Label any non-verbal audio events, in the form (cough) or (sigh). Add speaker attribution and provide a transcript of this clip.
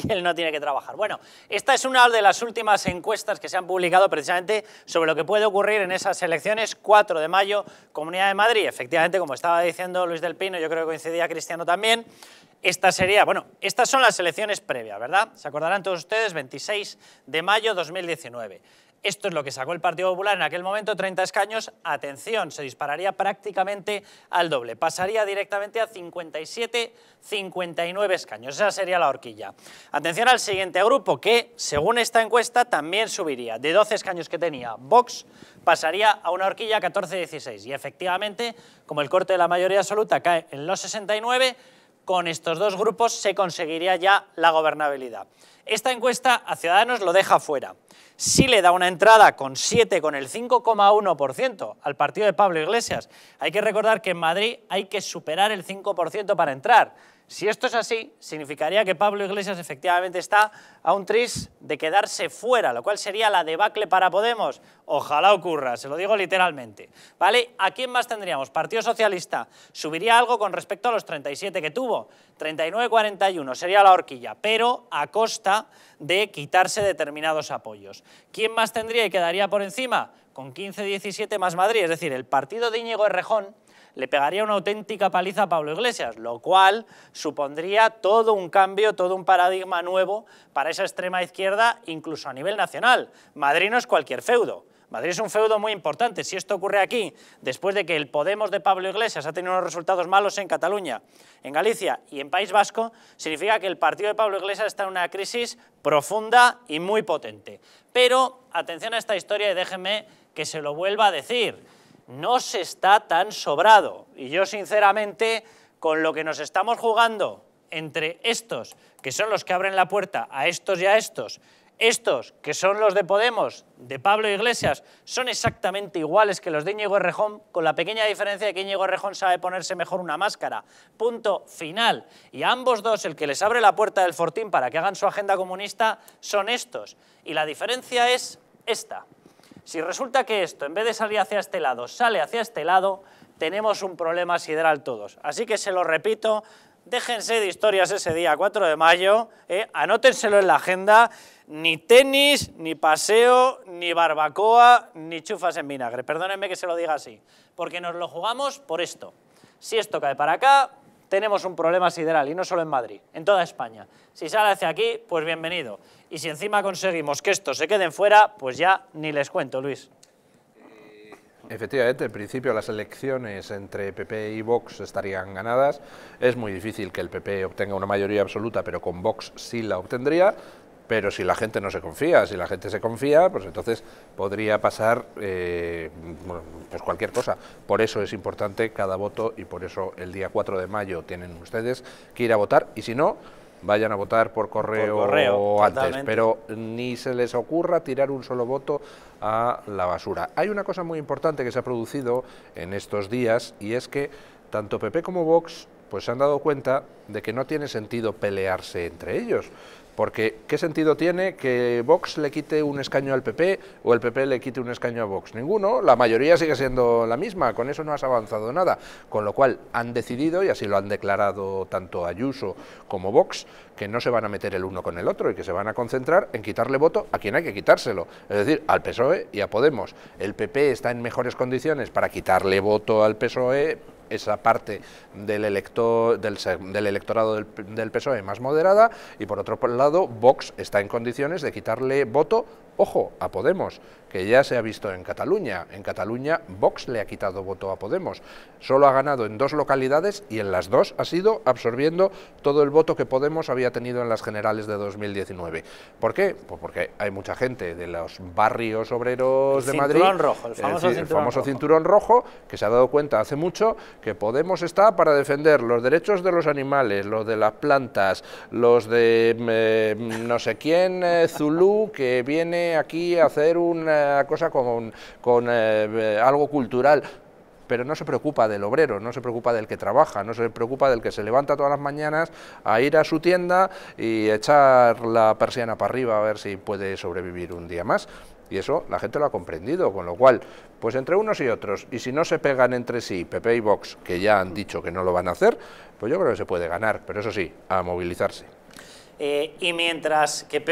Speaker 1: (laughs) y él no tiene que trabajar. Bueno, esta es una de las últimas encuestas que se han publicado precisamente sobre lo que puede ocurrir en esas elecciones 4 de mayo, Comunidad de Madrid. Efectivamente, como estaba diciendo Luis del Pino, yo creo que coincidía Cristiano también, esta sería, bueno, estas son las elecciones previas, ¿verdad? Se acordarán todos ustedes, 26 de mayo 2019. Esto es lo que sacó el Partido Popular en aquel momento, 30 escaños. Atención, se dispararía prácticamente al doble. Pasaría directamente a 57, 59 escaños. Esa sería la horquilla. Atención al siguiente grupo, que según esta encuesta también subiría. De 12 escaños que tenía Vox, pasaría a una horquilla 14-16. Y efectivamente, como el corte de la mayoría absoluta cae en los 69, con estos dos grupos se conseguiría ya la gobernabilidad. Esta encuesta a Ciudadanos lo deja fuera sí le da una entrada con 7, con el 5,1% al partido de Pablo Iglesias. Hay que recordar que en Madrid hay que superar el 5% para entrar. Si esto es así, significaría que Pablo Iglesias efectivamente está a un tris de quedarse fuera, lo cual sería la debacle para Podemos. Ojalá ocurra, se lo digo literalmente. ¿Vale? ¿A quién más tendríamos? Partido Socialista subiría algo con respecto a los 37 que tuvo, 39-41 sería la horquilla, pero a costa de quitarse determinados apoyos. ¿Quién más tendría y quedaría por encima? Con 15-17 más Madrid, es decir, el partido de Íñigo Errejón le pegaría una auténtica paliza a Pablo Iglesias, lo cual supondría todo un cambio, todo un paradigma nuevo para esa extrema izquierda, incluso a nivel nacional. Madrid no es cualquier feudo. Madrid es un feudo muy importante. Si esto ocurre aquí, después de que el Podemos de Pablo Iglesias ha tenido unos resultados malos en Cataluña, en Galicia y en País Vasco, significa que el partido de Pablo Iglesias está en una crisis profunda y muy potente. Pero atención a esta historia y déjenme que se lo vuelva a decir no se está tan sobrado. Y yo, sinceramente, con lo que nos estamos jugando entre estos, que son los que abren la puerta a estos y a estos, estos, que son los de Podemos, de Pablo Iglesias, son exactamente iguales que los de Íñigo Errejón, con la pequeña diferencia de que Íñigo Errejón sabe ponerse mejor una máscara. Punto final. Y ambos dos, el que les abre la puerta del Fortín para que hagan su agenda comunista, son estos. Y la diferencia es esta. Si resulta que esto, en vez de salir hacia este lado, sale hacia este lado, tenemos un problema sideral todos. Así que se lo repito, déjense de historias ese día 4 de mayo, ¿eh? anótenselo en la agenda, ni tenis, ni paseo, ni barbacoa, ni chufas en vinagre. Perdónenme que se lo diga así, porque nos lo jugamos por esto. Si esto cae para acá, tenemos un problema sideral, y no solo en Madrid, en toda España. Si sale hacia aquí, pues bienvenido. Y si encima conseguimos que estos se queden fuera, pues ya ni les cuento, Luis.
Speaker 2: Eh, efectivamente, en principio las elecciones entre PP y Vox estarían ganadas. Es muy difícil que el PP obtenga una mayoría absoluta, pero con Vox sí la obtendría. Pero si la gente no se confía, si la gente se confía, pues entonces podría pasar eh, pues cualquier cosa. Por eso es importante cada voto y por eso el día 4 de mayo tienen ustedes que ir a votar y si no, vayan a votar por correo, o antes. Pero ni se les ocurra tirar un solo voto a la basura. Hay una cosa muy importante que se ha producido en estos días y es que tanto PP como Vox pues se han dado cuenta de que no tiene sentido pelearse entre ellos. Porque, ¿qué sentido tiene que Vox le quite un escaño al PP o el PP le quite un escaño a Vox? Ninguno, la mayoría sigue siendo la misma, con eso no has avanzado nada. Con lo cual, han decidido, y así lo han declarado tanto Ayuso como Vox, que no se van a meter el uno con el otro y que se van a concentrar en quitarle voto a quien hay que quitárselo, es decir, al PSOE y a Podemos. El PP está en mejores condiciones para quitarle voto al PSOE esa parte del, del, electorado del, del, PSOE más moderada y por otro lado Vox está en condiciones de quitarle voto, ojo, a Podemos, que ya se ha visto en Cataluña. En Cataluña Vox le ha quitado voto a Podemos. Solo ha ganado en dos localidades y en las dos ha sido absorbiendo todo el voto que Podemos había tenido en las generales de 2019. ¿Por qué? Pues porque hay mucha gente de los barrios obreros de Madrid. Rojo, el famoso, cinturón, famoso rojo. cinturón rojo, que se ha dado cuenta hace mucho que Podemos está para defender los derechos de los animales, los de las plantas, los de mm, eh, no sé quién, eh, Zulu, que viene aquí a hacer un eh, cosa con, con eh, eh, algo cultural, pero no se preocupa del obrero, no se preocupa del que trabaja, no se preocupa del que se levanta todas las mañanas a ir a su tienda y echar la persiana para arriba a ver si puede sobrevivir un día más. Y eso la gente lo ha comprendido, con lo cual, pues entre unos y otros, y si no se pegan entre sí pepe y Vox, que ya han dicho que no lo van a hacer, pues yo creo que se puede ganar, pero eso sí, a movilizarse.
Speaker 1: Eh, y mientras que